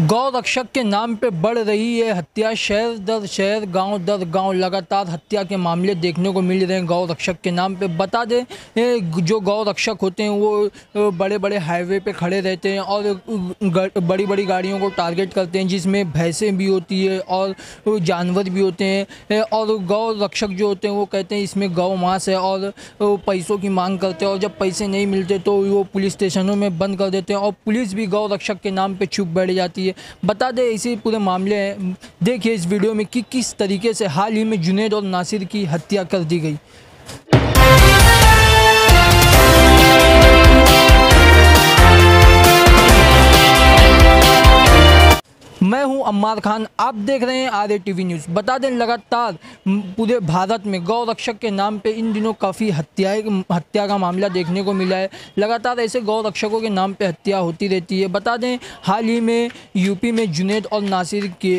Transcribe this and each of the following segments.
गौ रक्षक के नाम पर बढ़ रही है हत्या शहर दर शहर गांव दर गांव लगातार हत्या के मामले देखने को मिल रहे हैं गौ रक्षक के नाम पे बता दें जो गौ रक्षक होते हैं वो बड़े बड़े हाईवे पे खड़े रहते हैं और बड़ी बड़ी गाड़ियों को टारगेट करते हैं जिसमें भैंसें भी होती है और जानवर भी होते हैं और गौ रक्षक जो होते हैं वो कहते हैं इसमें गौ मांस है और पैसों की मांग करते हैं और जब पैसे नहीं मिलते तो वो पुलिस स्टेशनों में बंद कर देते हैं और पुलिस भी गौ रक्षक के नाम पर छुप बैठ जाती है चाहिए बता दें इसी पूरे मामले देखिए इस वीडियो में कि किस तरीके से हाल ही में जुनेद और नासिर की हत्या कर दी गई मैं हूं अम्मार खान आप देख रहे हैं आर टीवी न्यूज़ बता दें लगातार पूरे भारत में गौ रक्षक के नाम पे इन दिनों काफ़ी हत्याएं हत्या का मामला देखने को मिला है लगातार ऐसे गौ रक्षकों के नाम पे हत्या होती रहती है बता दें हाल ही में यूपी में जुनेद और नासिर के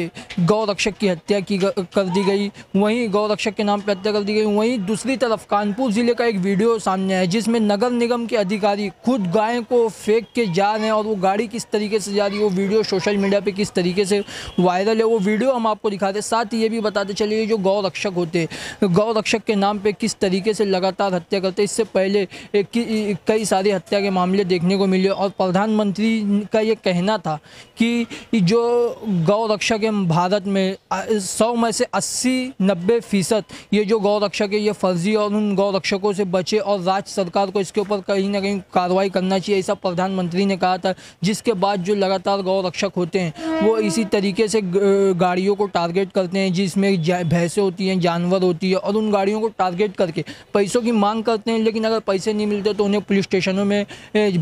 गौ रक्षक की हत्या की कर दी गई वहीं गौ रक्षक के नाम पर हत्या कर दी गई वहीं दूसरी तरफ कानपुर ज़िले का एक वीडियो सामने आया जिसमें नगर निगम के अधिकारी खुद गायों को फेंक के जा रहे हैं और वो गाड़ी किस तरीके से जा रही है वो वीडियो सोशल मीडिया पर किस तरीके से वायरल है वो वीडियो हम आपको दिखाते साथ ही ये भी बताते चलिए जो गौ रक्षक होते हैं गौ रक्षक के नाम पर किस तरीके से लगातार हत्या करते इससे पहले कई सारी हत्या के मामले देखने को मिले और प्रधानमंत्री का ये कहना था कि जो गौ रक्षक है भारत में सौ में से अस्सी नब्बे फ़ीसद ये जो गौ रक्षक है ये फर्जी और उन गौ रक्षकों से बचे और राज्य सरकार को इसके ऊपर कहीं ना कहीं कार्रवाई करना चाहिए ऐसा प्रधानमंत्री ने कहा था जिसके बाद जो लगातार गौ रक्षक होते हैं वो इस इसी तरीके से गाड़ियों को टारगेट करते हैं जिसमें भैंसें होती हैं जानवर होती है और उन गाड़ियों को टारगेट करके पैसों की मांग करते हैं लेकिन अगर पैसे नहीं मिलते तो उन्हें पुलिस स्टेशनों में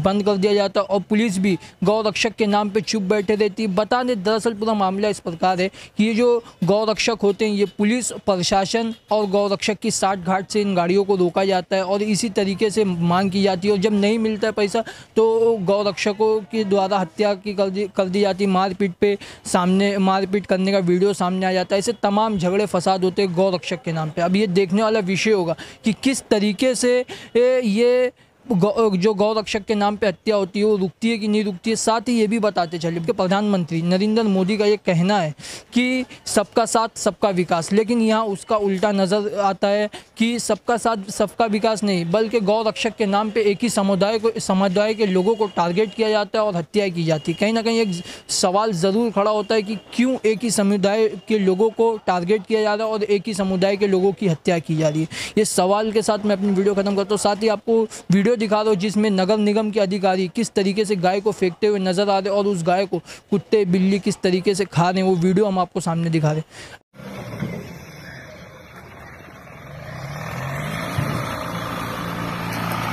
बंद कर दिया जाता और पुलिस भी गौरक्षक के नाम पर चुप बैठे रहती है बता दें दरअसल पूरा मामला इस प्रकार है कि ये जो गौरक्षक होते हैं ये पुलिस प्रशासन और गौरक्षक की साठ घाट से इन गाड़ियों को रोका जाता है और इसी तरीके से मांग की जाती है और जब नहीं मिलता है पैसा तो गौरक्षकों के द्वारा हत्या की कर दी कर दी जाती मारपीट पे सामने मारपीट करने का वीडियो सामने आ जाता है ऐसे तमाम झगड़े फसाद होते हैं गौरक्षक के नाम पर अब ये देखने वाला विषय होगा कि किस तरीके से ये जो गौ रक्षक के नाम पे हत्या होती है वो रुकती है कि नहीं रुकती है साथ ही ये भी बताते चले कि प्रधानमंत्री नरेंद्र मोदी का ये कहना है कि सबका साथ सबका विकास लेकिन यहाँ उसका उल्टा नज़र आता है कि सबका साथ सबका विकास नहीं बल्कि गौ रक्षक के नाम पे एक ही समुदाय को समुदाय के लोगों को टारगेट किया जाता है और हत्या की जाती है कहीं ना कहीं एक सवाल ज़रूर खड़ा होता है कि क्यों एक ही समुदाय के लोगों को टारगेट किया जा रहा है और एक ही समुदाय के लोगों की हत्या की जा रही है ये सवाल के साथ मैं अपनी वीडियो ख़त्म करता हूँ साथ ही आपको वीडियो वीडियो दिखा रहा हूँ जिसमें नगर निगम के अधिकारी किस तरीके से गाय को फेंकते हुए नज़र आ रहे और उस गाय को कुत्ते बिल्ली किस तरीके से खा रहे हैं वो वीडियो हम आपको सामने दिखा रहे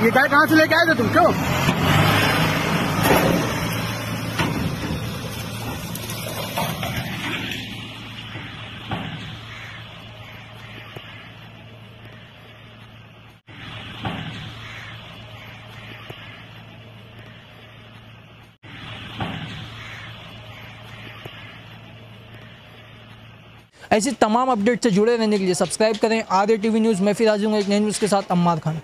ये गाय कहाँ से लेके आए थे तुम क्यों ऐसे तमाम अपडेट से जुड़े रहने के लिए सब्सक्राइब करें आर टी वी न्यूज़ मैं फिर आ जाऊँगा एक नई न्यूज़ के साथ अम्मार खान